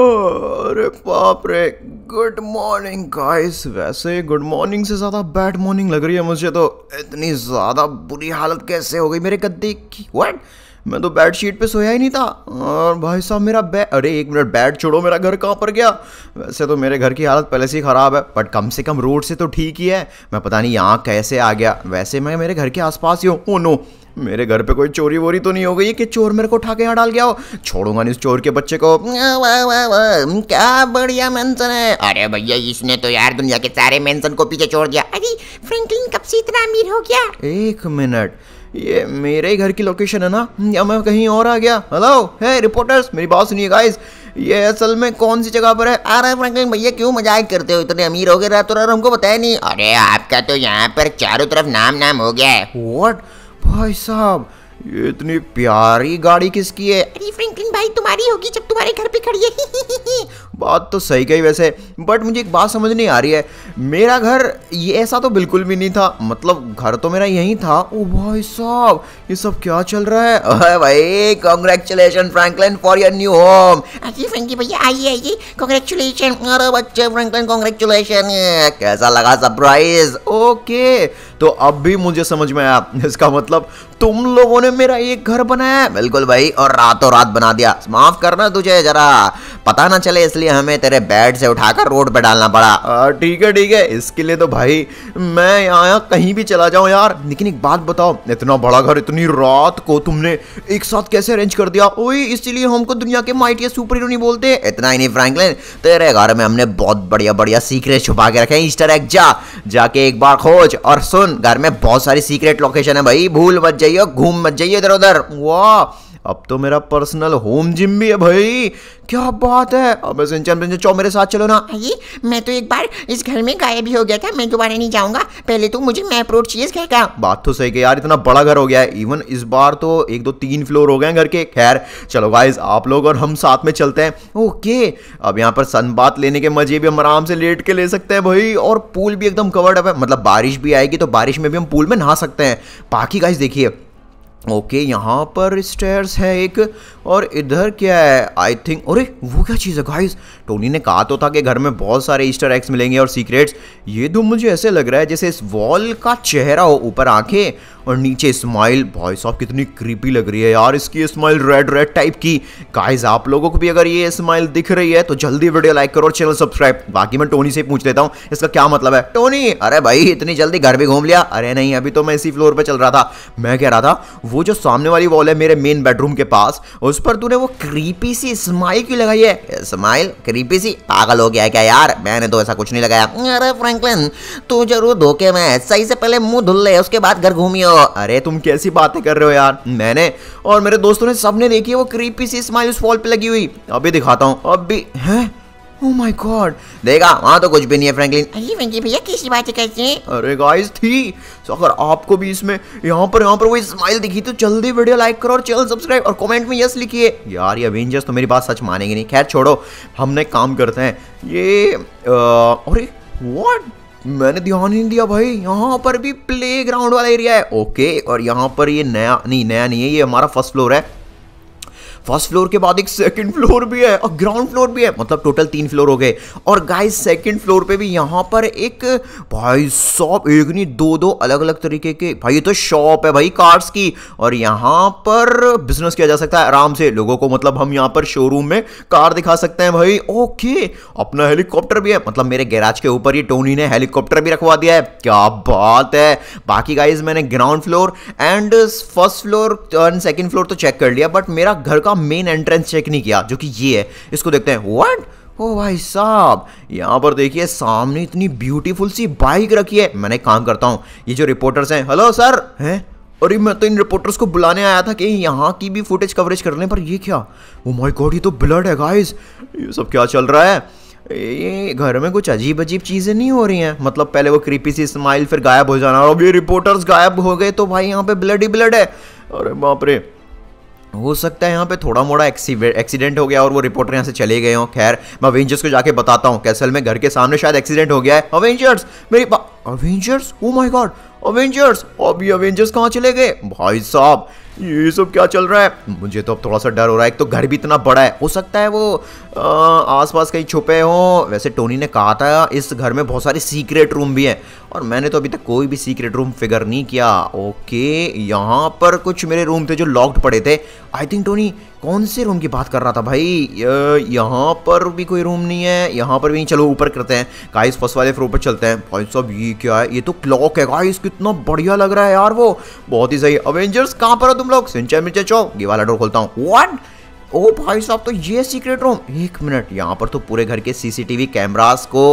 अरे बाप रे गुड मॉर्निंग गाइस वैसे गुड मॉर्निंग से ज़्यादा बैड मॉर्निंग लग रही है मुझे तो इतनी ज़्यादा बुरी हालत कैसे हो गई मेरे गद्दे की व्हाट मैं तो बेड शीट पे सोया ही नहीं था और भाई साहब मेरा बे अरे एक मिनट बेड छोड़ो मेरा घर कहाँ पर गया वैसे तो मेरे घर की हालत पहले से ही ख़राब है बट कम से कम रोड से तो ठीक ही है मैं पता नहीं यहाँ कैसे आ गया वैसे मैं मेरे घर के आसपास ही हूँ ओ oh नो मेरे घर पे कोई चोरी वोरी तो नहीं हो गई कि चोर मेरे को उठा के यहाँ डाल गया हो छोड़ूंगा नहीं इस चोर के बच्चे को वा वा वा, क्या बढ़िया मेंशन है अरे भैया इसने तो यार दुनिया के सारे मेंशन को पीछे छोड़ दिया अरे फ्रैंकलिन कब से इतना अमीर हो गया एक मिनट ये मेरे घर की लोकेशन है ना या मैं कहीं और आ गया हेलो है रिपोर्टर्स मेरी बात सुनिए गाइस ये असल में कौन सी जगह पर है अरे फ्रैंकलिन भैया क्यों मजाक करते हो इतने अमीर हो गए रात और हमको बताया नहीं अरे आपका तो यहाँ पर चारों तरफ नाम नाम हो गया है व्हाट Hi Sam, ये इतनी प्यारी गाड़ी किसकी है अरे फ्रैंकलिन भाई तुम्हारी होगी जब तुम्हारे घर पे खड़ी है ही ही ही ही। बात तो सही कही वैसे बट मुझे एक बात समझ नहीं आ रही है मेरा घर ये ऐसा तो बिल्कुल भी नहीं था मतलब घर तो मेरा यही था ओ भाई साहब ये सब क्या चल रहा है अरे भाई congratulation Franklin for your new home अरे फ्रैंकी भैया आइए आइए कॉन्ग्रेचुलेशन अरे बच्चे फ्रैंकलिन कॉन्ग्रेचुलेशन कैसा लगा सरप्राइज ओके तो अब भी मुझे समझ में आया इसका मतलब तुम लोगों ने तूने मेरा एक घर बनाया बिल्कुल भाई और रातों रात बना दिया माफ करना तुझे जरा पता ना चले इसलिए हमें तेरे बेड से उठाकर रोड पे डालना पड़ा ठीक है ठीक है इसके लिए तो भाई मैं यहाँ कहीं भी चला जाऊँ यार लेकिन एक बात बताओ इतना बड़ा घर इतनी रात को तुमने एक साथ कैसे अरेंज कर दिया ओए इसलिए हमको दुनिया के माइटिया सुपर हीरो नहीं बोलते इतना ही नहीं फ्रैंकलिन तेरे घर में हमने बहुत बढ़िया बढ़िया सीक्रेट छुपा के रखे हैं ईस्टर एग जा जाके एक बार खोज और सुन घर में बहुत सारी सीक्रेट लोकेशन है भाई भूल मत जाइए घूम मत जाइए इधर उधर वाह अब तो मेरा पर्सनल होम जिम भी है भाई क्या बात है अब सिंचन चौ मेरे साथ चलो ना आई मैं तो एक बार इस घर में गायब भी हो गया था मैं दोबारा नहीं जाऊंगा पहले तो मुझे मैप रोड चाहिए घर का बात तो सही है यार इतना बड़ा घर हो गया है इवन इस बार तो एक दो तीन फ्लोर हो गए घर के खैर चलो गाइज आप लोग और हम साथ में चलते हैं ओके अब यहाँ पर सन बात लेने के मजे भी हम आराम से लेट के ले सकते हैं भाई और पूल भी एकदम कवर्ड अप है मतलब बारिश भी आएगी तो बारिश में भी हम पूल में नहा सकते हैं बाकी गाइज देखिए ओके यहाँ पर स्टेयर्स है एक और इधर क्या है आई थिंक अरे वो क्या चीज़ है गाइस टोनी ने कहा तो था कि घर में बहुत सारे ईस्टर एग्स मिलेंगे और सीक्रेट्स ये तो मुझे ऐसे लग रहा है जैसे इस वॉल का चेहरा हो ऊपर आंखें और नीचे स्माइल भाई साहब कितनी क्रीपी लग रही है यार इसकी स्माइल रेड रेड टाइप की गाइस आप लोगों को भी अगर ये स्माइल दिख रही है तो जल्दी वीडियो लाइक करो और चैनल सब्सक्राइब बाकी मैं टोनी से पूछ लेता हूँ इसका क्या मतलब है टोनी अरे भाई इतनी जल्दी घर भी घूम लिया अरे नहीं अभी तो मैं इसी फ्लोर पर चल रहा था मैं कह रहा था वो जो सामने वाली वॉल है मेरे मेन बेडरूम के पास उस उस पर तूने वो क्रीपी सी स्माइल क्यों लगाई है स्माइल क्रीपी सी पागल हो गया है क्या यार मैंने तो ऐसा कुछ नहीं लगाया अरे फ्रैंकलिन तू जरूर धोखे में सही से पहले मुंह धुल ले उसके बाद घर घूमियो अरे तुम कैसी बातें कर रहे हो यार मैंने और मेरे दोस्तों ने सबने देखी है वो क्रीपी सी स्माइल उस वॉल पे लगी हुई अभी दिखाता हूँ अभी है ओह माय गॉड देखा वहां तो कुछ भी नहीं है फ्रैंकलिन अरे वेंकी भैया कैसी बात करते हैं अरे गाइस थी तो अगर आपको भी इसमें यहाँ पर यहाँ पर वो स्माइल दिखी तो जल्दी वीडियो लाइक करो और चैनल सब्सक्राइब और कमेंट में यस लिखिए यार ये अवेंजर्स तो मेरी बात सच मानेंगे नहीं खैर छोड़ो हमने काम करते हैं ये अरे व्हाट मैंने ध्यान ही नहीं दिया भाई यहाँ पर भी प्ले ग्राउंड वाला एरिया है ओके और यहाँ पर ये नया नहीं नया नहीं है ये हमारा फर्स्ट फ्लोर है फर्स्ट फ्लोर के बाद एक सेकंड फ्लोर भी है और ग्राउंड फ्लोर भी है मतलब टोटल तीन फ्लोर हो गए और गाइस सेकंड फ्लोर पे भी यहाँ पर एक भाई शॉप एक नहीं दो दो अलग अलग तरीके के भाई ये तो शॉप है भाई कार्स की और यहाँ पर बिजनेस किया जा सकता है आराम से लोगों को मतलब हम यहाँ पर शोरूम में कार दिखा सकते हैं भाई ओके अपना हेलीकॉप्टर भी है मतलब मेरे गैराज के ऊपर ही टोनी ने हेलीकॉप्टर भी रखवा दिया है क्या बात है बाकी गाइज मैंने ground floor and first floor and second floor तो चेक कर लिया बट मेरा घर का मेन एंट्रेंस चेक नहीं किया जो कि ये है इसको देखते हैं व्हाट ओ भाई साहब यहाँ पर देखिए सामने इतनी ब्यूटीफुल सी बाइक रखी है मैंने काम करता हूँ ये जो रिपोर्टर्स हैं हेलो सर हैं अरे मैं तो इन रिपोर्टर्स को बुलाने आया था कि यहाँ की भी फुटेज कवरेज कर लें पर ये क्या ओ माय गॉड ये तो ब्लड है गाइस ये सब क्या चल रहा है ये घर में कुछ अजीब अजीब चीज़ें नहीं हो रही हैं मतलब पहले वो क्रीपी सी स्माइल फिर गायब हो जाना और अब ये रिपोर्टर्स गायब हो गए तो भाई यहाँ पे ब्लड ही ब्लड है अरे बाप रे हो सकता है यहाँ पे थोड़ा मोड़ा एक्सीडेंट हो गया और वो रिपोर्टर यहाँ से चले गए हो खैर मैं अवेंजर्स को जाके बताता हूँ कैसल में घर के सामने शायद एक्सीडेंट हो गया है अवेंजर्स मेरी Avengers oh my God Avengers अभी अवेंजर्स कहाँ चले गए भाई साहब ये सब क्या चल रहा है मुझे तो अब थोड़ा सा डर हो रहा है एक तो घर भी इतना बड़ा है हो सकता है वो आसपास कहीं छुपे हों वैसे टोनी ने कहा था इस घर में बहुत सारे सीक्रेट रूम भी हैं और मैंने तो अभी तक कोई भी सीक्रेट रूम फिगर नहीं किया ओके यहाँ पर कुछ मेरे रूम थे जो लॉक्ड पड़े थे आई थिंक टोनी कौन से रूम की बात कर रहा था भाई यहाँ पर भी कोई रूम नहीं है यहाँ पर भी नहीं चलो ऊपर करते हैं गाइस फर्स्ट वाले फ्लोर पर चलते हैं भाई साहब ये क्या है ये तो क्लॉक है गाइस कितना बढ़िया लग रहा है यार वो बहुत ही सही अवेंजर्स कहाँ पर हो तुम हम लोग सिंचर मिर्चर चौक ये वाला डोर खोलता हूँ वन ओ oh, भाई साहब तो ये सीक्रेट रूम एक मिनट यहाँ पर तो पूरे घर के सीसीटीवी कैमरास को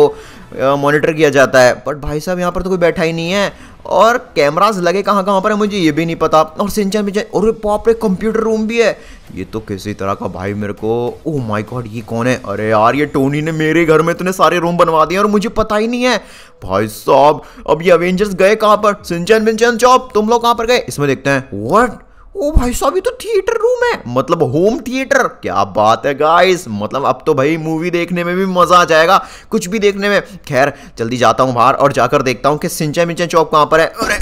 मॉनिटर किया जाता है बट भाई साहब यहाँ पर तो कोई बैठा ही नहीं है और कैमरास लगे कहाँ कहाँ पर है मुझे ये भी नहीं पता और सिंचन मिंचन और बाप रे कंप्यूटर रूम भी है ये तो किसी तरह का भाई मेरे को ओ माय गॉड ये कौन है अरे यार ये टोनी ने मेरे घर में इतने सारे रूम बनवा दिए और मुझे पता ही नहीं है भाई साहब अब ये अवेंजर्स गए कहाँ पर सिंचन मिंचन चौप तुम लोग कहाँ पर गए इसमें देखते हैं वट ओ भाई साहब ये तो थिएटर रूम है मतलब होम थिएटर क्या बात है गाइस मतलब अब तो भाई मूवी देखने में भी मजा आ जाएगा कुछ भी देखने में खैर जल्दी जाता हूँ बाहर और जाकर देखता हूँ कि सिंचन मिंचन चौक कहाँ पर है अरे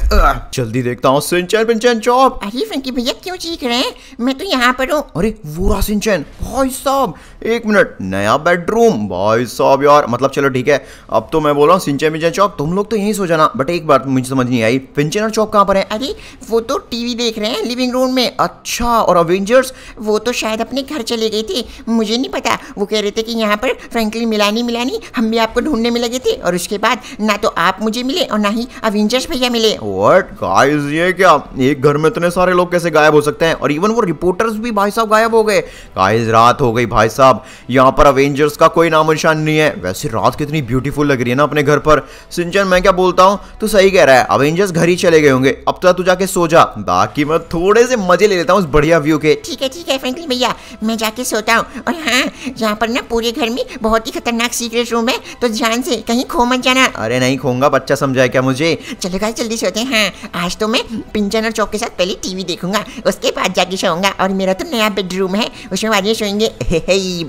जल्दी देखता हूँ सिंचन मिंचन चौक अरे फंकी भैया क्यों चीख रहे हैं मैं तो यहाँ पर हूँ अरे वोरा सिंचन भाई साहब एक मिनट नया बेडरूम भाई साहब यार मतलब चलो ठीक है अब तो मैं बोल रहा हूँ सिंचन मिंचन चौक तुम लोग तो यहीं सो जाना बट एक बात मुझे समझ नहीं आई पिंचनर चौक कहाँ पर है अरे वो तो टीवी देख रहे हैं लिविंग रूम टाउन में अच्छा और अवेंजर्स वो तो शायद अपने घर चले गए थे मुझे नहीं पता वो कह रहे थे कि यहाँ पर फ्रेंकली मिलानी मिलानी हम भी आपको ढूंढने में लगे थे और उसके बाद ना तो आप मुझे मिले और ना ही अवेंजर्स भैया मिले व्हाट गाइस ये क्या एक घर में इतने सारे लोग कैसे गायब हो सकते हैं और इवन वो रिपोर्टर्स भी भाई साहब गायब हो गए गाइस रात हो गई भाई साहब यहाँ पर अवेंजर्स का कोई नामो निशान नहीं है वैसे रात कितनी ब्यूटीफुल लग रही है ना अपने घर पर सिंचन मैं क्या बोलता हूँ तू सही कह रहा है अवेंजर्स घर ही चले गए होंगे अब तो तू जाके सो जा बाकी मैं थोड़े से से मजे ले लेता हूँ उस बढ़िया व्यू के ठीक है ठीक है फ्रेंकली भैया मैं जाके सोता हूँ और हाँ यहाँ पर ना पूरे घर में बहुत ही खतरनाक सीक्रेट रूम है तो ध्यान से कहीं खो मत जाना अरे नहीं खोगा बच्चा समझाया क्या मुझे चलो गाइस जल्दी सोते हैं हाँ आज तो मैं पिंजन और चौक के साथ पहले टीवी देखूंगा उसके बाद जाके सोऊंगा और मेरा तो नया बेडरूम है उसमें बाद में सोएंगे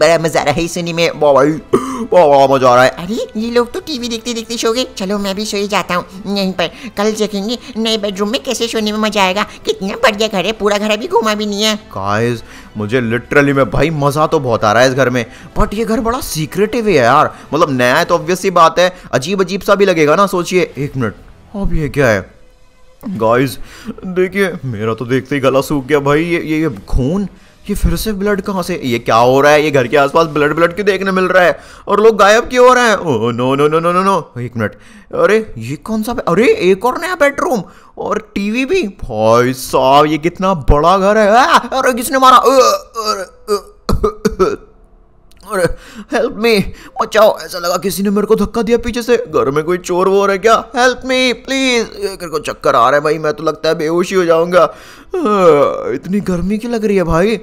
बड़ा मजा आ रहा है सुनी में मजा आ रहा है अरे ये लोग तो टीवी देखते देखते सो गए चलो मैं भी सो ही जाता हूँ यहीं पर कल देखेंगे नए बेडरूम में कैसे सोने में मजा आएगा कितना बढ़िया घर है पूरा घर अभी घूमा भी नहीं है गाइस मुझे लिटरली में भाई मज़ा तो बहुत आ रहा है इस घर में बट ये घर बड़ा सीक्रेटिव है यार मतलब नया है तो ऑब्वियस ही बात है अजीब अजीब सा भी लगेगा ना सोचिए एक मिनट अब ये क्या है गाइस देखिए मेरा तो देखते ही गला सूख गया भाई ये ये खून ये फिर से ब्लड कहाँ से ये क्या हो रहा है ये घर के आसपास ब्लड ब्लड क्यों देखने मिल रहा है और लोग गायब क्यों हो रहे हैं oh no no no no no no एक मिनट अरे ये कौन सा अरे एक और नया बेडरूम और टीवी भी भाई साहब ये कितना बड़ा घर है अरे किसने मारा हेल्प मी बचाओ ऐसा लगा किसी ने मेरे को धक्का दिया पीछे से घर में कोई चोर वोर है क्या हेल्प मी प्लीज को चक्कर आ रहा है भाई मैं तो लगता है बेहोशी हो जाऊंगा इतनी गर्मी क्यों लग रही है भाई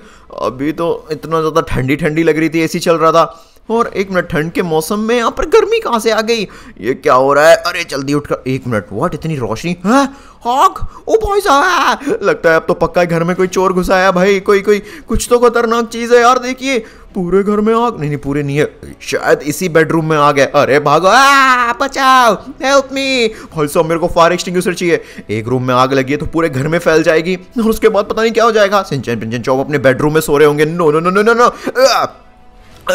अभी तो इतना ज़्यादा ठंडी ठंडी लग रही थी एसी चल रहा था और एक मिनट ठंड के मौसम में यहाँ पर गर्मी कहाँ से आ गई ये क्या हो रहा है अरे जल्दी उठकर एक मिनट वाट इतनी रोशनी है हाँ ओ भाई साहब लगता है अब तो पक्का है घर में कोई चोर घुसा है भाई कोई कोई कुछ तो खतरनाक चीज़ है यार देखिए पूरे घर में आग नहीं नहीं पूरे नहीं है शायद इसी बेडरूम में आग है अरे भागो बचाओ हेल्प मी भाई साहब मेरे को फायर एक्सटिंग चाहिए एक रूम में आग लगी है तो पूरे घर में फैल जाएगी और उसके बाद पता नहीं क्या हो जाएगा सिंचन पिंचन चौब अपने बेडरूम में सो रहे होंगे no no no no no no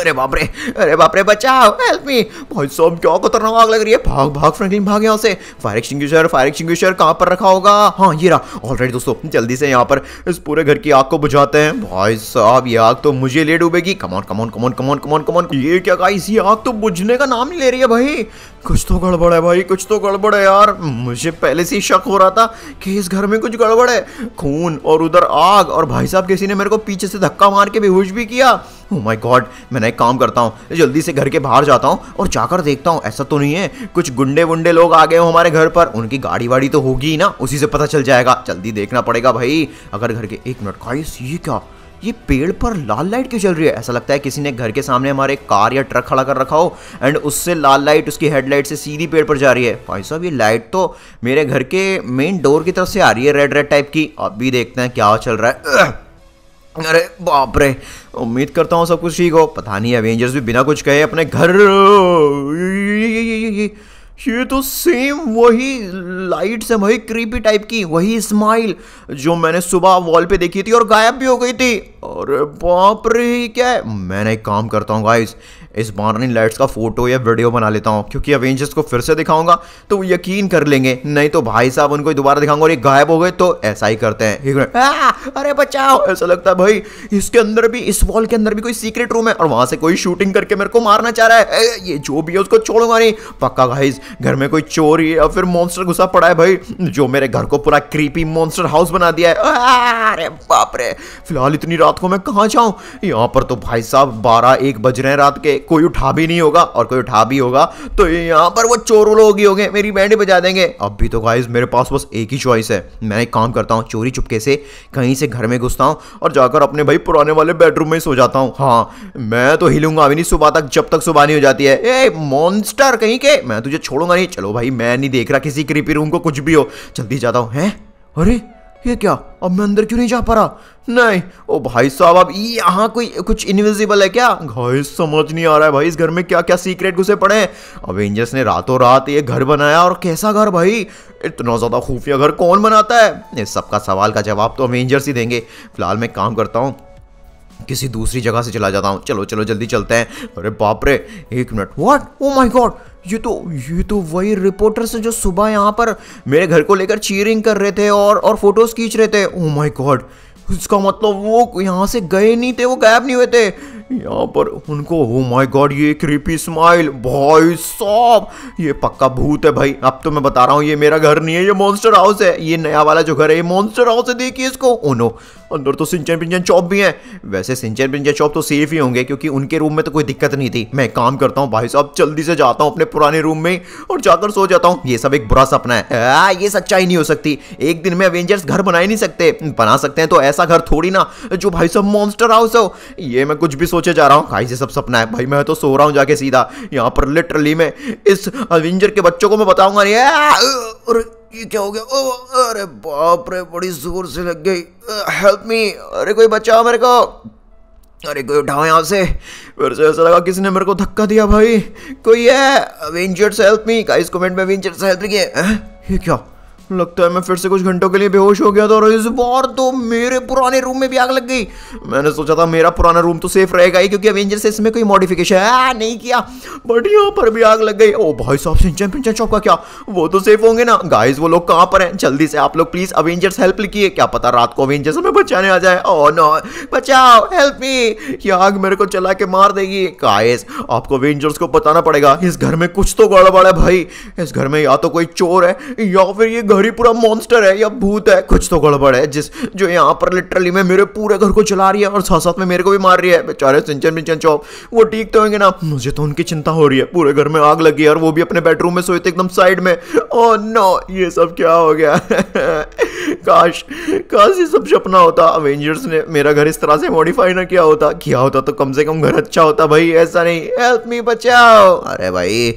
अरे बाप रे अरे बाप रे बचाओ हेल्प मी भाई साहब क्या खतरनाक आग लग रही है भाग भाग फ्रैंकलिन भाग यहाँ से फायर एक्सटिंग्विशर फायर एक्सटिंग्विशर कहाँ पर रखा होगा हाँ ये रहा ऑलरेडी दोस्तों जल्दी से यहाँ पर इस पूरे घर की आग को बुझाते हैं भाई साहब ये आग तो मुझे ले डूबेगी come on come on come on come on come on come on ये क्या गाइस ये आग तो बुझने का नाम नहीं ले रही है भाई कुछ तो गड़बड़ है भाई कुछ तो गड़बड़ है यार मुझे पहले से ही शक हो रहा था कि इस घर में कुछ गड़बड़ है खून और उधर आग और भाई साहब किसी ने मेरे को पीछे से धक्का मार के बेहोश भी किया ओ माय गॉड मैं एक काम करता हूँ जल्दी से घर के बाहर जाता हूँ और जाकर देखता हूँ ऐसा तो नहीं है कुछ गुंडे वुंडे लोग आ गए हो हमारे घर पर उनकी गाड़ी वाड़ी तो होगी ना उसी से पता चल जाएगा जल्दी देखना पड़ेगा भाई अगर घर के एक मिनट खाई ये क्या ये पेड़ पर लाल लाइट क्यों चल रही है ऐसा लगता है किसी ने घर के सामने हमारे कार या ट्रक खड़ा कर रखा हो एंड उससे लाल लाइट उसकी हेडलाइट से सीधी पेड़ पर जा रही है भाई साहब ये लाइट तो मेरे घर के मेन डोर की तरफ से आ रही है रेड रेड टाइप की अब भी देखते हैं क्या चल रहा है अरे बाप रे उम्मीद करता हूँ सब कुछ ठीक हो पता नहीं अवेंजर्स भी बिना कुछ कहे अपने घर ये तो सेम वही लाइट्स है वही क्रीपी टाइप की वही स्माइल जो मैंने सुबह वॉल पे देखी थी और गायब भी हो गई थी अरे बाप रे क्या है मैंने एक काम करता हूँ गाइस इस बारनी लाइट्स का फोटो या वीडियो बना लेता हूँ क्योंकि अवेंजर्स को फिर से दिखाऊंगा तो वो यकीन कर लेंगे नहीं तो भाई साहब उनको दोबारा दिखाऊंगा और ये गायब हो गए तो ऐसा ही करते हैं आ, अरे बचाओ ऐसा लगता है भाई इसके अंदर भी इस वॉल के अंदर भी कोई सीक्रेट रूम है और वहां से कोई शूटिंग करके मेरे को मारना चाह रहा है ये जो भी है उसको छोड़ूंगा नहीं पक्का भाई घर में कोई चोर या फिर मॉन्स्टर घुसा पड़ा है भाई जो मेरे घर को पूरा क्रीपी मॉन्स्टर हाउस बना दिया है अरे बाप रे फिलहाल इतनी रात को मैं कहाँ जाऊँ यहाँ पर तो भाई साहब बारह एक बज रहे हैं रात के कोई उठा भी नहीं होगा और कोई उठा भी होगा तो यहाँ पर वो चोर लोग ही होंगे मेरी बैंड ही बजा देंगे अभी तो गाइज मेरे पास बस एक ही चॉइस है मैं एक काम करता हूँ चोरी चुपके से कहीं से घर में घुसता हूँ और जाकर अपने भाई पुराने वाले बेडरूम में सो जाता हूँ हाँ मैं तो हिलूंगा अभी नहीं सुबह तक जब तक सुबह नहीं हो जाती है ए मॉन्स्टर कहीं के मैं तुझे छोड़ूंगा नहीं चलो भाई मैं नहीं देख रहा किसी क्रीपी रूम को कुछ भी हो जल्दी जाता हूँ हैं अरे ये क्या अब मैं अंदर क्यों नहीं जा पा रहा नहीं ओ भाई साहब अब यहाँ कोई कुछ इनविजिबल है क्या भाई समझ नहीं आ रहा है भाई इस घर में क्या क्या सीक्रेट घुसे पड़े हैं अवेंजर्स ने रातों रात ये घर बनाया और कैसा घर भाई इतना ज़्यादा खुफिया घर कौन बनाता है इस सबका सवाल का जवाब तो अवेंजर्स ही देंगे फिलहाल मैं काम करता हूँ किसी दूसरी जगह से चला जाता हूँ चलो चलो जल्दी चलते हैं अरे बाप रे एक minute what oh my God ये तो ये तो वही रिपोर्टर्स हैं जो सुबह यहाँ पर मेरे घर को लेकर चीयरिंग कर रहे थे और और फोटोज खींच रहे थे ओ माय गॉड उसका मतलब वो यहाँ से गए नहीं थे वो गायब नहीं हुए थे यहाँ पर उनको हो माई गॉड ये क्रीपी स्माइल भाई सॉप ये पक्का भूत है भाई अब तो मैं बता रहा हूँ ये मेरा घर नहीं है ये मॉन्स्टर हाउस है ये नया वाला जो घर है ये मॉन्स्टर हाउस है देखिए इसको ओ oh नो अंदर तो सिंचन पिंजन चौप भी है वैसे सिंचन पिंजन चौप तो सेफ ही होंगे क्योंकि उनके रूम में तो कोई दिक्कत नहीं थी मैं काम करता हूँ भाई साहब जल्दी से जाता हूँ अपने पुराने रूम में और जाकर सो जाता हूँ ये सब एक बुरा सपना है आ, ये सच्चाई नहीं हो सकती एक दिन में अवेंजर्स घर बना ही नहीं सकते बना सकते हैं तो ऐसा घर थोड़ी ना जो भाई साहब मॉन्स्टर हाउस हो ये मैं कुछ भी सोचे जा रहा हूँ खाई से सब सपना है भाई मैं तो सो रहा हूँ जाके सीधा यहाँ पर लिटरली मैं इस अवेंजर के बच्चों को मैं बताऊंगा नहीं और ये क्या हो गया ओ अरे बाप रे बड़ी जोर से लग गई हेल्प मी अरे कोई बचाओ मेरे को अरे कोई उठाओ यहाँ से फिर से ऐसा लगा किसी ने मेरे को धक्का दिया भाई कोई है Avengers help me guys comment में अवेंजर्स हेल्प मी ये क्या लगता है मैं फिर से कुछ घंटों के लिए बेहोश हो गया था और इस बार तो मेरे पुराने रूम में भी आग लग गई मैंने सोचा था मेरा पुराना रूम तो सेफ रहेगा ही क्योंकि अवेंजर से इसमें कोई मॉडिफिकेशन है नहीं किया बट यहाँ पर भी आग लग गई ओ भाई साहब सिंह पिंचन चौक का क्या वो तो सेफ होंगे ना गाइज वो लोग कहाँ पर हैं जल्दी से आप लोग प्लीज अवेंजर्स हेल्प लिखिए क्या पता रात को अवेंजर्स हमें बचाने आ जाए ओ oh नो बचाओ हेल्प मी ये आग मेरे को चला के मार देगी गाइज आपको अवेंजर्स को बताना पड़ेगा इस घर में कुछ तो गड़बड़ है भाई इस घर में या तो कोई चोर है या फिर ये घर ही पूरा मॉन्स्टर है या भूत है कुछ तो गड़बड़ है जिस जो यहाँ पर लिटरली में मेरे पूरे घर को चला रही है और साथ साथ में मेरे को भी मार रही है बेचारे सिंचन मिंचन चौप वो ठीक तो होंगे ना मुझे तो उनकी चिंता हो रही है पूरे घर में आग लगी है और वो भी अपने बेडरूम में सोए थे एकदम साइड में ओ oh नो ये सब क्या हो गया काश काश ये सब सपना होता अवेंजर्स ने मेरा घर इस तरह से मॉडिफाई ना किया होता किया होता तो कम से कम घर अच्छा होता भाई ऐसा नहीं हेल्प मी बचाओ अरे भाई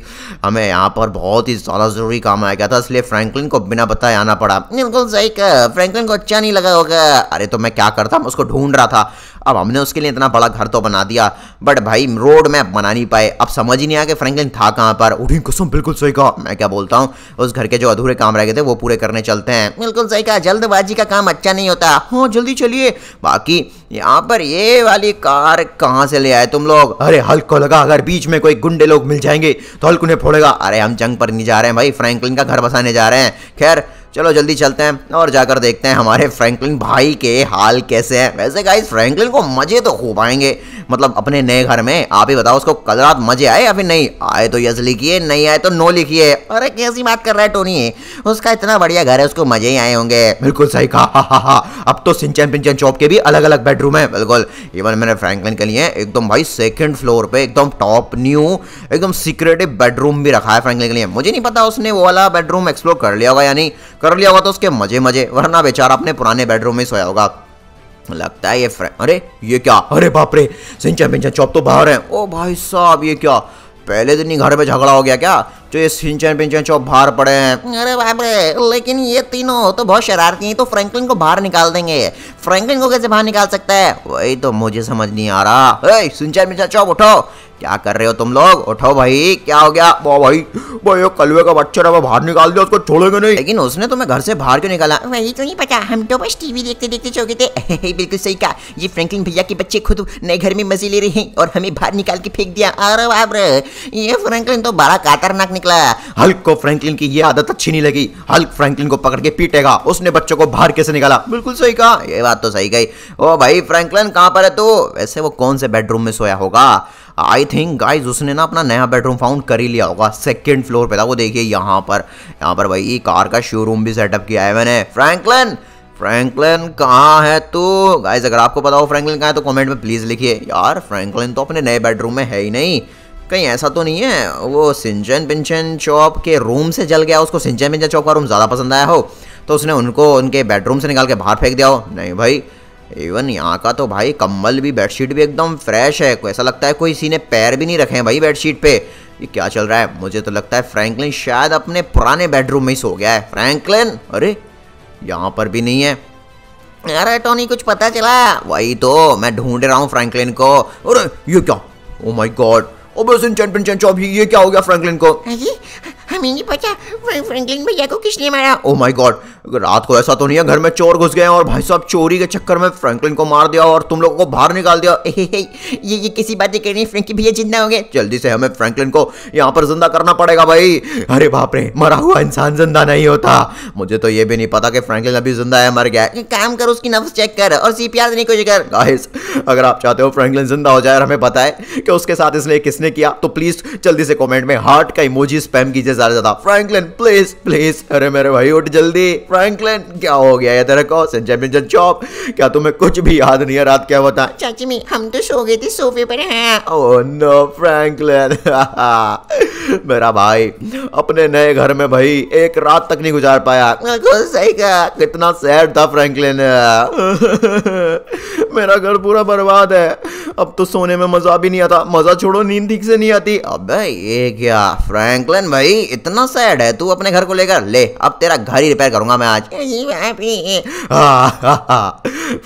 हमें यहाँ पर बहुत ही ज़्यादा ज़रूरी काम आ गया था इसलिए फ्रैंकलिन को बिना बताए आना पड़ा बिल्कुल सही फ्रैंकलिन को अच्छा नहीं लगा होगा अरे तो मैं क्या करता उसको ढूंढ रहा था अब हमने उसके लिए इतना बड़ा घर तो बना दिया बट भाई रोड मैप बना नहीं पाए अब समझ ही नहीं आया कि फ्रैंकलिन था कहाँ पर उठी कसम बिल्कुल सही कहा मैं क्या बोलता हूँ उस घर के जो अधूरे काम रह गए थे वो पूरे करने चलते हैं बिल्कुल सही कहा जल्दबाजी का काम अच्छा नहीं होता हाँ जल्दी चलिए बाकी यहाँ पर ये वाली कार कहाँ से ले आए तुम लोग अरे हल्क को लगा अगर बीच में कोई गुंडे लोग मिल जाएंगे तो हल्क उन्हें फोड़ेगा अरे हम जंग पर नहीं जा रहे हैं भाई फ्रैंकलिन का घर बसाने जा रहे हैं खैर चलो जल्दी चलते हैं और जाकर देखते हैं हमारे फ्रैंकलिन भाई के हाल कैसे हैं वैसे गाइस फ्रैंकलिन को मजे तो खूब आएंगे मतलब अपने नए घर में आप ही बताओ उसको कल रात मजे आए या फिर नहीं आए तो यस लिखिए नहीं आए तो नो लिखिए अरे कैसी बात कर रहा है टोनी उसका इतना बढ़िया घर है उसको मजे ही आए होंगे बिल्कुल सही कहा हा हा अब तो सिंचन पिंचन चौप के भी अलग अलग बेडरूम है बिल्कुल इवन मैंने फ्रैंकलिन के लिए एकदम भाई सेकंड फ्लोर पे एकदम टॉप न्यू एकदम सीक्रेटिव बेडरूम भी रखा है फ्रैंकलिन के लिए मुझे नहीं पता उसने वो वाला बेडरूम एक्सप्लोर कर लिया होगा यानी कर लिया होगा तो उसके मजे मजे वरना बेचारा अपने पुराने बेडरूम में सोया होगा लगता है ये अरे ये क्या अरे बाप रे सिंचा चौप तो बाहर है ओ भाई साहब ये क्या पहले दिन ही घर में झगड़ा हो गया क्या जो ये सिंचन पिंचन चौप बाहर पड़े हैं अरे बाप रे लेकिन ये तीनों तो बहुत शरारती हैं तो फ्रैंकलिन को बाहर निकाल देंगे फ्रैंकलिन को कैसे बाहर निकाल सकता है वही तो मुझे समझ नहीं आ रहा सिंचन पिंचन चौप उठो क्या कर रहे हो तुम लोग उठो भाई क्या हो गया वो भाई भाई कलवे का बच्चा ना बाहर निकाल दिया उसको छोड़ेंगे नहीं लेकिन उसने तुम्हें तो घर से बाहर क्यों निकाला वही तो नहीं पता हम तो बस टीवी देखते देखते चौके थे बिल्कुल सही कहा ये फ्रैंकलिन भैया के बच्चे खुद नए घर में मजे ले रहे हैं और हमें बाहर निकाल के फेंक दिया अरे बाप रे ये फ्रैंकलिन तो बड़ा खतरनाक निकला है हल्क को फ्रैंकलिन की ये आदत अच्छी नहीं लगी हल्क फ्रैंकलिन को पकड़ के पीटेगा उसने बच्चों को बाहर कैसे निकाला बिल्कुल सही कहा ये बात तो सही गई ओ भाई फ्रैंकलिन कहाँ पर है तू वैसे वो कौन से बेडरूम में सोया होगा आई थिंक गाइज उसने ना अपना नया बेडरूम फाउंड कर ही लिया होगा सेकेंड फ्लोर पे था वो देखिए यहाँ पर यहाँ पर भाई कार का शोरूम भी सेटअप किया है मैंने फ्रैंकलिन फ्रैंकलिन कहाँ है तू गाइज अगर आपको पता हो फ्रैंकलिन कहाँ है तो कमेंट में प्लीज़ लिखिए यार फ्रैंकलिन तो अपने नए बेडरूम में है ही नहीं कहीं ऐसा तो नहीं है वो सिंचन पिंचन चौप के रूम से जल गया उसको सिंचन पिंचन चौप का रूम ज़्यादा पसंद आया हो तो उसने उनको उनके बेडरूम से निकाल के बाहर फेंक दिया हो नहीं भाई इवन यहाँ का तो भाई कम्बल भी बेडशीट भी एकदम फ्रेश है ऐसा लगता है कोई इसी ने पैर भी नहीं रखे हैं भाई बेडशीट पे ये क्या चल रहा है मुझे तो लगता है फ्रैंकलिन शायद अपने पुराने बेडरूम में ही सो गया है फ्रैंकलिन अरे यहाँ पर भी नहीं है अरे टोनी कुछ पता चला वही तो मैं ढूंढ रहा हूँ फ्रैंकलिन को अरे ये क्या ओ माई गॉड ओबेसिन चैंपियन चैंपियन चौबी ये क्या हो गया फ्रैंकलिन को हाँ हमें नहीं पता फ्रैंकलिन भैया को किसने मारा ओ माय गॉड रात को ऐसा तो नहीं है घर में चोर घुस गए और भाई साहब चोरी के चक्कर में फ्रैंकलिन को मार दिया और तुम लोगों को बाहर निकाल दिया ए, ए, ए, ये ये किसी बातें कर रही फ्रेंकी भैया जिंदा हो गए जल्दी से हमें फ्रैंकलिन को यहाँ पर जिंदा करना पड़ेगा भाई अरे बाप रे मरा हुआ इंसान जिंदा नहीं होता मुझे तो ये भी नहीं पता कि फ्रैंकलिन अभी जिंदा है मर गया काम कर उसकी नफ्स चेक कर और सीपीआर नहीं कोशिश कर गाइस अगर आप चाहते हो फ्रैंकलिन जिंदा हो जाए और हमें बताए कि उसके साथ इसलिए किसने किया तो प्लीज जल्दी से कॉमेंट में हार्ट का इमोजी स्पैम कीजिए सारे ज्यादा फ्रैंकलिन प्लीज प्लीज अरे मेरे भाई उठ जल्दी फ्रैंकलिन क्या हो गया ये तेरे को संजय मिंजन चौप क्या तुम्हें कुछ भी याद नहीं है रात क्या होता चाची मी हम तो सो गए थे सोफे पर हैं ओह नो फ्रैंकलिन मेरा भाई अपने नए घर में भाई एक रात तक नहीं गुजार पाया सही कहा कितना सैड था फ्रैंकलिन मेरा घर पूरा बर्बाद है अब तो सोने में मजा भी नहीं आता मजा छोड़ो नींद ठीक से नहीं आती अबे ये क्या फ्रैंकलिन भाई इतना सैड है तू अपने घर को लेकर ले अब तेरा घर ही रिपेयर करूंगा मैं आज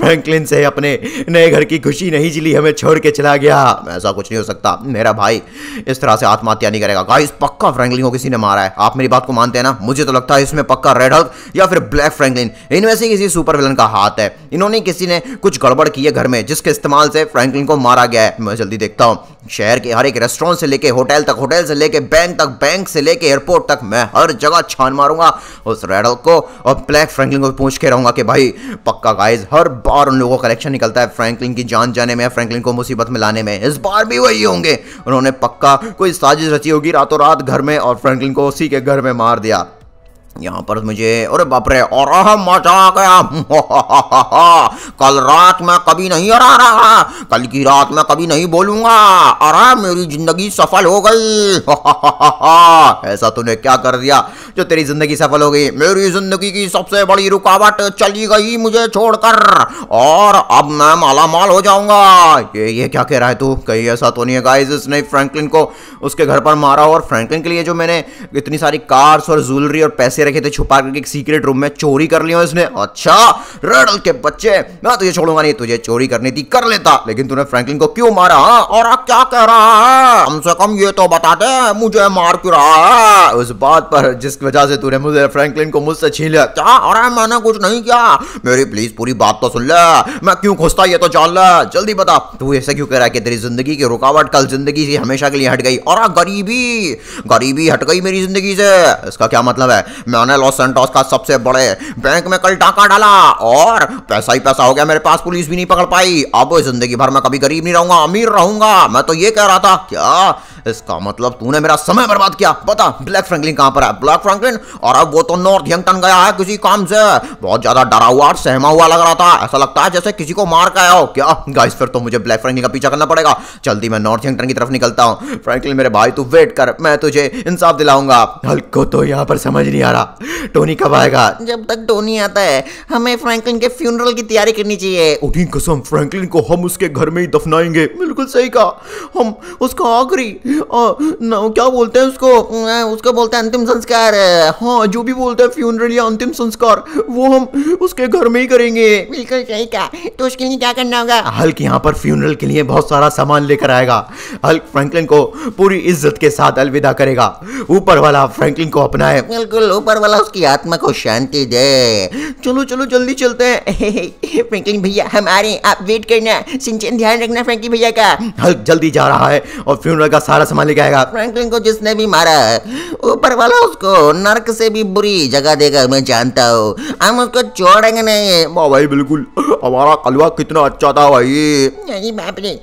फ्रैंकलिन से अपने नए घर की खुशी नहीं जिली हमें छोड़ के चला गया ऐसा कुछ नहीं हो सकता मेरा भाई इस तरह से आत्महत्या नहीं करेगा गाइस पक्का फ्रैंकलिन को किसी ने मारा है आप मेरी बात को मानते हैं ना मुझे तो लगता है इसमें पक्का रेड हल्क या फिर ब्लैक फ्रैंकलिन इनमें से किसी सुपर विलन का हाथ है इन्होंने किसी ने कुछ गड़बड़ रखी है घर में जिसके इस्तेमाल से फ्रैंकलिन को मारा गया है मैं जल्दी देखता हूँ शहर के हर एक रेस्टोरेंट से लेके होटल तक होटल से लेके बैंक तक बैंक से लेके एयरपोर्ट तक मैं हर जगह छान मारूंगा उस रेडल को और ब्लैक फ्रैंकलिन को पूछ के रहूंगा कि भाई पक्का गाइज हर बार उन लोगों का कलेक्शन निकलता है फ्रैंकलिन की जान जाने में फ्रैंकलिन को मुसीबत में लाने में इस बार भी वही होंगे उन्होंने पक्का कोई साजिश रची होगी रातों रात घर में और फ्रैंकलिन को उसी के घर में मार दिया यहाँ पर मुझे अरे बाप रे और मजा आ गया कल रात में कभी नहीं आ रहा कल की रात में कभी नहीं बोलूंगा अरे मेरी जिंदगी सफल हो गई ऐसा तूने क्या कर दिया जो तेरी जिंदगी सफल हो गई मेरी जिंदगी की सबसे बड़ी रुकावट चली गई मुझे छोड़कर और अब मैं माला माल हो जाऊंगा ये ये क्या कह रहा है तू कहीं ऐसा तो नहीं है गाइस इसने फ्रैंकलिन को उसके घर पर मारा और फ्रैंकलिन के लिए जो मैंने इतनी सारी कार्स और ज्वेलरी और पैसे कैसे रखे थे छुपा करके एक सीक्रेट रूम में चोरी कर लिया उसने अच्छा रडल के बच्चे मैं तुझे छोड़ूंगा नहीं तुझे चोरी करनी थी कर लेता लेकिन तूने फ्रैंकलिन को क्यों मारा हा? और आप क्या कह रहा है कम से कम ये तो बता दे मुझे मार क्यों रहा है उस बात पर जिस वजह से तूने मुझे फ्रैंकलिन को मुझसे छीन लिया क्या अरे मैंने कुछ नहीं किया मेरी प्लीज पूरी बात तो सुन ले मैं क्यों खुशता ये तो जान ले जल्दी बता तू ऐसे क्यों कह रहा है कि तेरी जिंदगी की रुकावट कल जिंदगी से हमेशा के लिए हट गई और गरीबी गरीबी हट गई मेरी जिंदगी से इसका क्या मतलब है मैंने लॉस सेंटोस का सबसे बड़े बैंक में कल टाका डाला और पैसा ही पैसा हो गया मेरे पास पुलिस भी नहीं पकड़ पाई अब जिंदगी भर में कभी गरीब नहीं रहूंगा अमीर रहूंगा मैं तो ये कह रहा था क्या इसका मतलब तूने मेरा समय बर्बाद किया बता ब्लैक फ्रैंकलिन कहां पर है ब्लैक फ्रैंकलिन और अब वो तो नॉर्थ यंगटन गया है किसी काम से बहुत ज्यादा डरा हुआ और सहमा हुआ लग रहा था ऐसा लगता है जैसे किसी को मार के हो क्या गाइस फिर तो मुझे ब्लैक फ्रैंकलिन का पीछा करना पड़ेगा जल्दी मैं नॉर्थ यंगटन की तरफ निकलता हूं फ्रैंकलिन मेरे भाई तू वेट कर मैं तुझे इंसाफ दिलाऊंगा हल्को तो यहां पर समझ नहीं आ रहा टोनी कब आएगा जब तक टोनी आता है हमें फ्रैंकलिन के फ्यूनरल की तैयारी करनी चाहिए उठी कसम फ्रैंकलिन को हम उसके घर में ही दफनाएंगे बिल्कुल सही कहा हम उसका आखिरी क्या बोलते हैं उसको उसको बोलते हैं अंतिम संस्कार हाँ जो भी बोलते हैं फ्यूनरल या अंतिम संस्कार वो हम उसके घर में ही करेंगे बिल्कुल सही कहा तो उसके लिए क्या करना होगा हल्क यहाँ पर फ्यूनरल के लिए बहुत सारा सामान लेकर आएगा हल्क फ्रैंकलिन को पूरी इज्जत के साथ अलविदा करेगा ऊपर वाला फ्रैंकलिन को अपनाए बिल्कुल ऊपर वाला उसकी आत्मा को शांति दे चलो चलो जल्दी चलते हैं फ्रैंकलिन भैया हम आ रहे हैं आप वेट करना सिंचन ध्यान रखना फ्रैंकलिन भैया का हल्क जल्दी जा रहा है और फ्यूनरल का सारा वाला सामान लेके आएगा फ्रैंकलिन को जिसने भी मारा है ऊपर वाला उसको नर्क से भी बुरी जगह देगा मैं जानता हूँ हम उसको छोड़ेंगे नहीं हाँ भाई बिल्कुल हमारा कलवा कितना अच्छा था भाई नहीं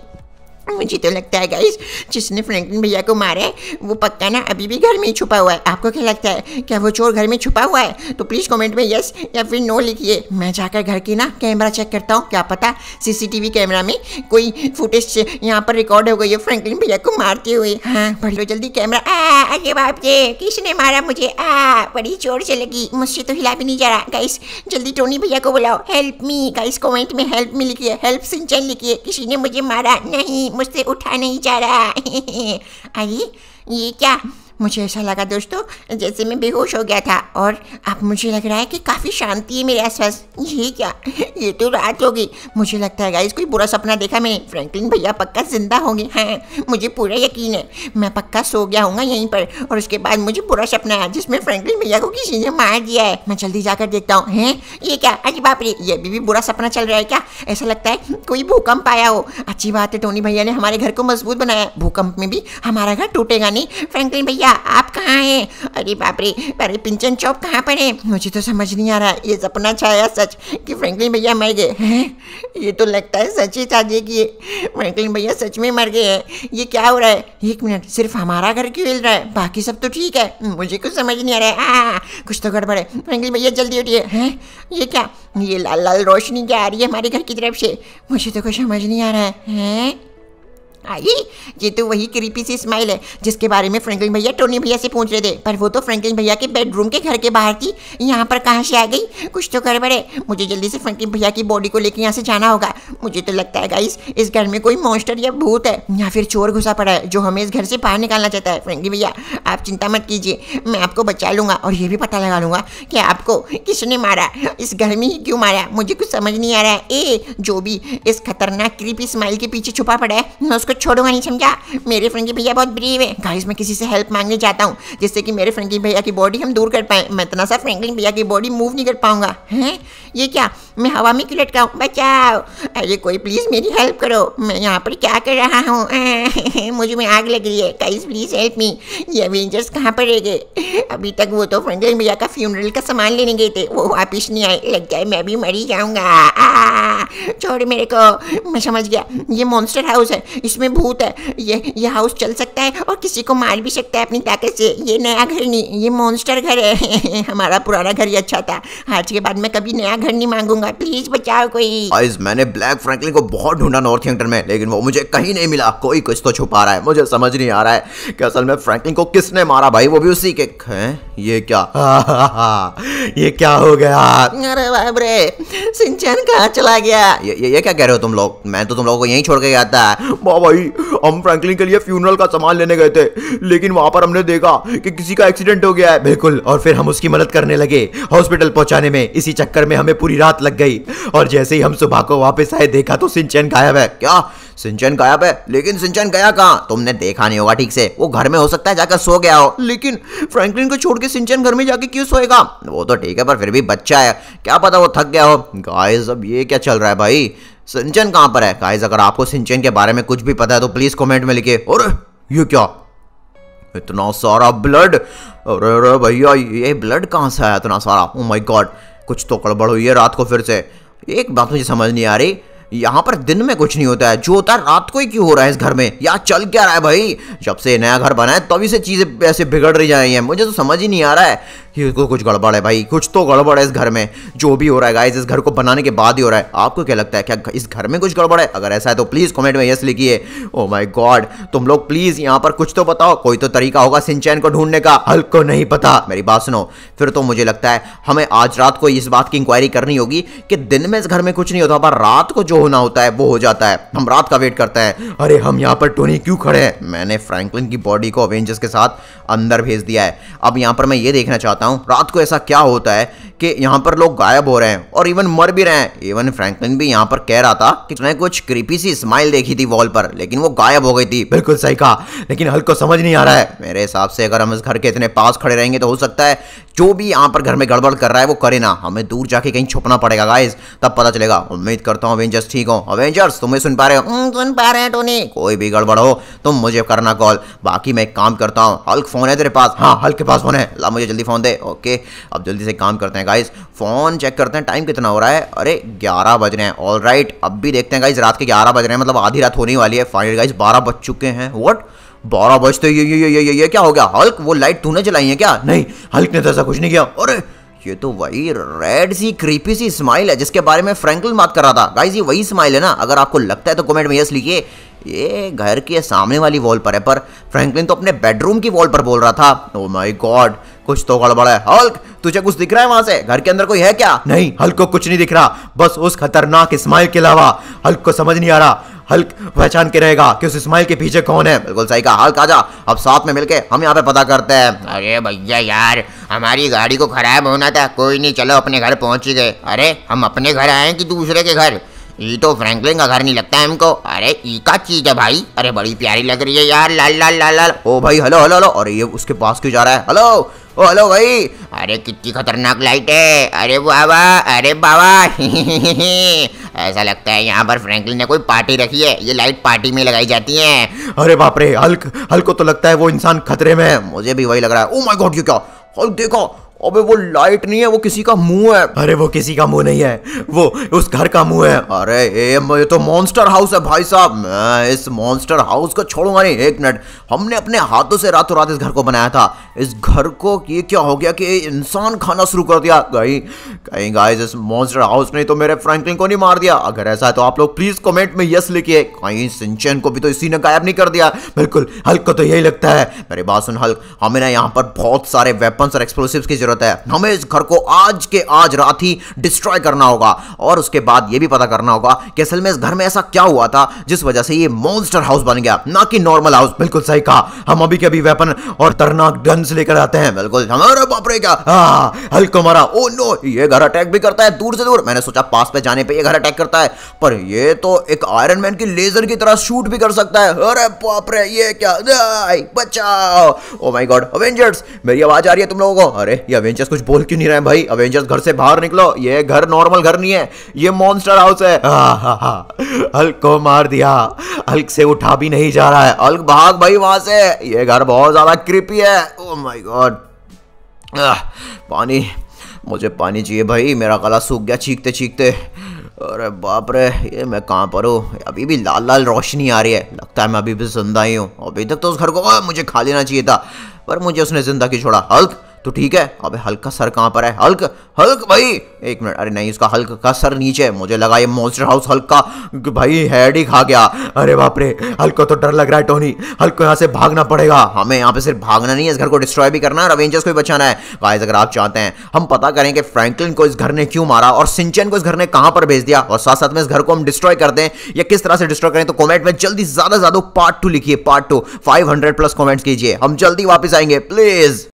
मुझे तो लगता है गाइस जिसने फ्रैंकलिन भैया को मारा है वो पक्का ना अभी भी घर में ही छुपा हुआ है आपको क्या लगता है क्या वो चोर घर में छुपा हुआ है तो प्लीज़ कमेंट में यस या फिर नो लिखिए मैं जाकर घर की ना कैमरा चेक करता हूँ क्या पता सीसीटीवी कैमरा में कोई फुटेज यहाँ पर रिकॉर्ड हो गई है फ्रैंकलिन भैया को मारते हुए हाँ बड़ी लो जल्दी कैमरा आ अरे बाप रे किसने मारा मुझे आ बड़ी चोर से लगी मुझसे तो हिला भी नहीं जा रहा गाइस जल्दी टोनी भैया को बुलाओ हेल्प मी गाइस कमेंट में हेल्प मी लिखिए हेल्प सिंचन लिखिए किसी ने मुझे मारा नहीं मुझसे उठा नहीं जा रहा अरे ये क्या मुझे ऐसा लगा दोस्तों जैसे मैं बेहोश हो गया था और अब मुझे लग रहा है कि काफ़ी शांति है मेरे आसपास ये क्या ये तो रात होगी मुझे लगता है गाइस कोई बुरा सपना देखा मैंने फ्रैंकलिन भैया पक्का जिंदा होंगे हैं हाँ, मुझे पूरा यकीन है मैं पक्का सो गया हूँ यहीं पर और उसके बाद मुझे बुरा सपना आया जिसमें फ्रैंकलिन भैया को किसी ने मार दिया है मैं जल्दी जाकर देखता हूँ हैं ये क्या अजी बाप रे ये भी, भी बुरा सपना चल रहा है क्या ऐसा लगता है कोई भूकंप आया हो अच्छी बात है टोनी भैया ने हमारे घर को मजबूत बनाया भूकंप में भी हमारा घर टूटेगा नहीं फ्रैंकलिन भैया आप कहाँ हैं अरे बापरे अरे पिंचन चौक कहाँ पर है मुझे तो समझ नहीं आ रहा ये सपना छाया सच कि फ्रैंकलिन भैया मर गए हैं ये तो लगता है सच ही था जी कि फ्रैंकलिन भैया सच में मर गए हैं ये क्या हो रहा है एक मिनट सिर्फ हमारा घर क्यों हिल रहा है बाकी सब तो ठीक है मुझे कुछ समझ नहीं आ रहा है हाँ कुछ तो गड़बड़ है फ्रैंकलिन भैया जल्दी उठिए हैं ये क्या ये लाल लाल रोशनी क्या आ रही है हमारे घर की तरफ से मुझे तो कुछ समझ नहीं आ रहा है हैं आई ये तो वही क्रीपी सी स्माइल है जिसके बारे में फ्रैंकलिन भैया टोनी भैया से पूछ रहे थे पर वो तो फ्रैंकलिन भैया के बेडरूम के घर के बाहर थी यहाँ पर कहाँ से आ गई कुछ तो गड़बड़ है मुझे जल्दी से फ्रैंकलिन भैया की बॉडी को लेकर यहाँ से जाना होगा मुझे तो लगता है गाइस इस घर में कोई मॉन्स्टर या भूत है या फिर चोर घुसा पड़ा है जो हमें इस घर से बाहर निकालना चाहता है फ्रेंकलिन भैया आप चिंता मत कीजिए मैं आपको बचा लूँगा और ये भी पता लगा लूँगा कि आपको किसने मारा इस घर में ही क्यों मारा मुझे कुछ समझ नहीं आ रहा है ए जो भी इस खतरनाक क्रीपी स्माइल के पीछे छुपा पड़ा है मैं उसको कुछ छोड़ूंगा नहीं समझा मेरे फ्रंकी भैया बहुत ब्रीव है गाइस मैं किसी से हेल्प मांगने जाता हूँ जिससे कि मेरे फ्रंकी भैया की बॉडी हम दूर कर पाए मैं इतना सा फ्रैंकलिन भैया की बॉडी मूव नहीं कर पाऊंगा है ये क्या मैं हवा में क्यों लटका हूँ बचाओ अरे कोई प्लीज़ मेरी हेल्प करो मैं यहाँ पर क्या कर रहा हूँ मुझे में आग लग रही है गाइस प्लीज़ हेल्प मी ये अवेंजर्स कहाँ पर रह गए अभी तक वो तो फ्रेंडल भैया का फ्यूनरल का सामान लेने गए थे वो वापिस नहीं आए लग जाए मैं भी मरी जाऊँगा छोड़ मेरे को मैं समझ गया ये मॉन्स्टर हाउस है इसमें भूत है ये ये हाउस चल सकता है और किसी को मार भी सकता है अपनी ताकत से ये नया घर नहीं ये मॉन्स्टर घर है हमारा पुराना घर ही अच्छा था आज के बाद मैं कभी नया घर नहीं मांगूंगा है प्लीज बचाओ कोई गाइस मैंने ब्लैक फ्रैंकलिन को बहुत ढूंढा नॉर्थ नॉर्थेम्पटन में लेकिन वो मुझे कहीं नहीं मिला कोई कुछ तो छुपा रहा है मुझे समझ नहीं आ रहा है कि असल में फ्रैंकलिन को किसने मारा भाई वो भी उसी के हैं ये क्या ये क्या हो गया अरे बाप रे सिंचन कहां चला गया ये, ये ये क्या कह रहे हो तुम लोग मैं तो तुम लोगों को यहीं छोड़ के गया था वाह भाई हम फ्रैंकलिन के लिए फ्यूनरल का सामान लेने गए थे लेकिन वहां पर हमने देखा कि किसी का एक्सीडेंट हो गया है बिल्कुल और फिर हम उसकी मदद करने लगे हॉस्पिटल पहुंचाने में इसी चक्कर में हमें पूरी रात लग गई और जैसे ही हम सुबह को वापस आए देखा तो सिंचन गायब है क्या सिंचन गायब है लेकिन सिंचन गया कहाँ तुमने देखा नहीं होगा ठीक से वो घर में हो सकता है जाकर सो गया हो लेकिन फ्रैंकलिन को छोड़ के सिंचन घर में जाके क्यों सोएगा वो तो ठीक है पर फिर भी बच्चा है क्या पता वो थक गया हो गाइस अब ये क्या चल रहा है भाई सिंचन कहाँ पर है गाइस अगर आपको सिंचन के बारे में कुछ भी पता है तो प्लीज कॉमेंट में लिखे और ये क्या इतना सारा ब्लड अरे अरे भैया ये ब्लड कहाँ से आया इतना सारा ओ माय गॉड कुछ तो गड़बड़ हुई है रात को फिर से एक बात मुझे समझ नहीं आ रही यहाँ पर दिन में कुछ नहीं होता है जो होता है रात को ही क्यों हो रहा है इस घर में यार चल क्या रहा है भाई जब से नया घर बना है तभी से चीज़ें ऐसे बिगड़ रही जा रही है मुझे तो समझ ही नहीं आ रहा है कि कुछ गड़बड़ है भाई कुछ तो गड़बड़ है इस घर में जो भी हो रहा है गाइज इस घर को बनाने के बाद ही हो रहा है आपको क्या लगता है क्या इस घर में कुछ गड़बड़ है अगर ऐसा है तो प्लीज़ कॉमेंट में यस लिखिए ओ माई गॉड तुम लोग प्लीज़ यहाँ पर कुछ तो बताओ कोई तो तरीका होगा सिंचैन को ढूंढने का हल को नहीं पता मेरी बात सुनो फिर तो मुझे लगता है हमें आज रात को इस बात की इंक्वायरी करनी होगी कि दिन में इस घर में कुछ नहीं होता पर रात को जो होना होता है वो हो जाता है हम रात का वेट करते हैं अरे हम यहाँ पर टोनी क्यों खड़े हैं मैंने फ्रैंकलिन की बॉडी को अवेंजर्स के साथ अंदर भेज दिया है अब यहाँ पर मैं ये देखना चाहता हूँ रात को ऐसा क्या होता है कि यहाँ पर लोग गायब हो रहे हैं और इवन मर भी रहे हैं इवन फ्रैंकलिन भी यहाँ पर कह रहा था कि उसने कुछ कृपी सी स्माइल देखी थी वॉल पर लेकिन वो गायब हो गई थी बिल्कुल सही कहा लेकिन हल्क को समझ नहीं आ रहा है मेरे हिसाब से अगर हम इस घर के इतने पास खड़े रहेंगे तो हो सकता है जो भी यहाँ पर घर में गड़बड़ कर रहा है वो करे ना हमें दूर जाके कहीं छुपना पड़ेगा गाइज तब पता चलेगा उम्मीद करता हूँ अवेंजर्स ठीक हो अवेंजर्स तुम्हें सुन पा रहे हो हम्म, सुन पा रहे हैं टोनी कोई भी गड़बड़ हो तुम मुझे करना कॉल बाकी मैं एक काम करता हूँ हल्क फ़ोन है तेरे पास हाँ हल्क के पास फ़ोन है ला मुझे जल्दी फ़ोन दे ओके अब जल्दी से काम करते हैं गाइज फ़ोन चेक करते हैं टाइम कितना हो रहा है अरे ग्यारह बज रहे हैं ऑल राइट अब भी देखते हैं गाइज रात के ग्यारह बज रहे हैं मतलब आधी रात होने वाली है फाइनल गाइज बारह बज चुके हैं वट बारह बजते ये ये ये ये ये क्या हो गया हल्क वो लाइट तूने चलाई है क्या नहीं हल्क ने तो ऐसा कुछ नहीं किया अरे ये तो वही रेड सी क्रीपी सी स्माइल है जिसके बारे में फ्रैंकल बात कर रहा था गाइज ये वही स्माइल है ना अगर आपको लगता है तो कमेंट में यस लिखिए ये घर के सामने वाली वॉल पर है पर फ्रैंकलिन तो अपने बेडरूम की वॉल पर बोल रहा था ओ माय गॉड कुछ तो गड़बड़ है हल्क तुझे कुछ दिख रहा है वहां से घर के अंदर कोई है क्या नहीं हल्क को कुछ नहीं दिख रहा बस उस खतरनाक स्माइल के अलावा हल्क को समझ नहीं आ रहा हल्क पहचान के रहेगा कि उस स्माइल के पीछे कौन है बिल्कुल सही कहा हल्क आजा अब साथ में मिलके हम यहाँ पे पता करते हैं अरे भैया यार हमारी गाड़ी को खराब होना था कोई नहीं चलो अपने घर पहुंच गए अरे हम अपने घर आए कि दूसरे के घर ये तो फ्रैंकलिन का घर नहीं लगता है हमको अरे ई का चीज है भाई अरे बड़ी प्यारी लग रही है यार लाल लाल लाल लाल ओ भाई हेलो हेलो हेलो अरे ये उसके पास क्यों जा रहा है हेलो ओ हेलो भाई अरे कितनी खतरनाक लाइट है अरे बाबा अरे बाबा ऐसा लगता है यहाँ पर फ्रैंकलिन ने कोई पार्टी रखी है ये लाइट पार्टी में लगाई जाती है अरे बाप रे हल्क हल्क को तो लगता है वो इंसान खतरे में है मुझे भी वही लग रहा है ओ माय गॉड ये क्या हल्क देखो अबे वो लाइट नहीं है वो किसी का मुंह है अरे वो किसी का मुंह नहीं है वो उस घर का मुंह है अरे ए, ये तो मॉन्स्टर हाउस है भाई साहब मैं इस मॉन्स्टर हाउस को छोड़ूंगा नहीं एक मिनट हमने अपने हाथों से रातों रात इस घर को बनाया था इस घर को ये क्या हो गया कि इंसान खाना शुरू कर दिया कहीं कहीं गाइस इस मॉन्स्टर हाउस ने तो मेरे फ्रैंकलिन को नहीं मार दिया अगर ऐसा है तो आप लोग प्लीज कॉमेंट में यस लिखिए कहीं सिंचन को भी तो इसी ने गायब नहीं कर दिया बिल्कुल हल्क को तो यही लगता है मेरी बात सुन हल्क हमें ना यहाँ पर बहुत सारे वेपन्स और एक्सप्लोसिव की जरूरत जरूरत है हमें इस घर को आज के आज रात ही डिस्ट्रॉय करना होगा और उसके बाद यह भी पता करना होगा कि असल में इस घर में ऐसा क्या हुआ था जिस वजह से ये मॉन्स्टर हाउस बन गया ना कि नॉर्मल हाउस बिल्कुल सही कहा हम अभी के अभी वेपन और तरनाक गन्स लेकर आते हैं बिल्कुल हमारे बापरे क्या हाँ, हाँ, हल्को मारा ओ oh नो ये घर अटैक भी करता है दूर से दूर मैंने सोचा पास पे जाने पे ये घर अटैक करता है पर ये तो एक आयरन मैन की लेजर की तरह शूट भी कर सकता है अरे बाप रे ये क्या बचाओ ओ माय गॉड अवेंजर्स मेरी आवाज आ रही है तुम लोगों को अरे ये अवेंजर्स कुछ बोल क्यों नहीं रहे हैं भाई अवेंजर्स घर से बाहर निकलो ये घर नॉर्मल घर नहीं है ये मॉन्स्टर हाउस है हल्क को मार दिया हल्क से उठा भी नहीं जा रहा है हल्क भाग भाई वहां से ये घर बहुत ज्यादा कृपी है ओ माई गॉड पानी मुझे पानी चाहिए भाई मेरा गला सूख गया चीखते चीखते अरे बाप रे ये मैं कहाँ पर हूँ अभी भी लाल लाल रोशनी आ रही है लगता है मैं अभी भी जिंदा ही हूँ अभी तक तो उस घर को मुझे खा लेना चाहिए था पर मुझे उसने जिंदा की छोड़ा हल्क तो ठीक है अबे हल्क का सर कहाँ पर है हल्क हल्क भाई एक मिनट अरे नहीं उसका हल्क का सर नीचे है मुझे लगा ये मोस्टर हाउस हल्क का भाई हेड ही खा गया अरे बाप रे हल्क को तो डर लग रहा है टोनी हल्क को यहाँ से भागना पड़ेगा हमें यहाँ पे सिर्फ भागना नहीं है इस घर को डिस्ट्रॉय भी करना है और अवेंजर्स को भी बचाना है गाइस अगर आप चाहते हैं हम पता करें कि फ्रैंकलिन को इस घर ने क्यों मारा और सिंचन को इस घर ने कहाँ पर भेज दिया और साथ साथ में इस घर को हम डिस्ट्रॉय कर दें या किस तरह से डिस्ट्रॉय करें तो कॉमेंट में जल्दी ज्यादा से ज्यादा ज्यादा पार्ट टू लिखिए part two five plus comments कीजिए हम जल्दी वापस आएंगे प्लीज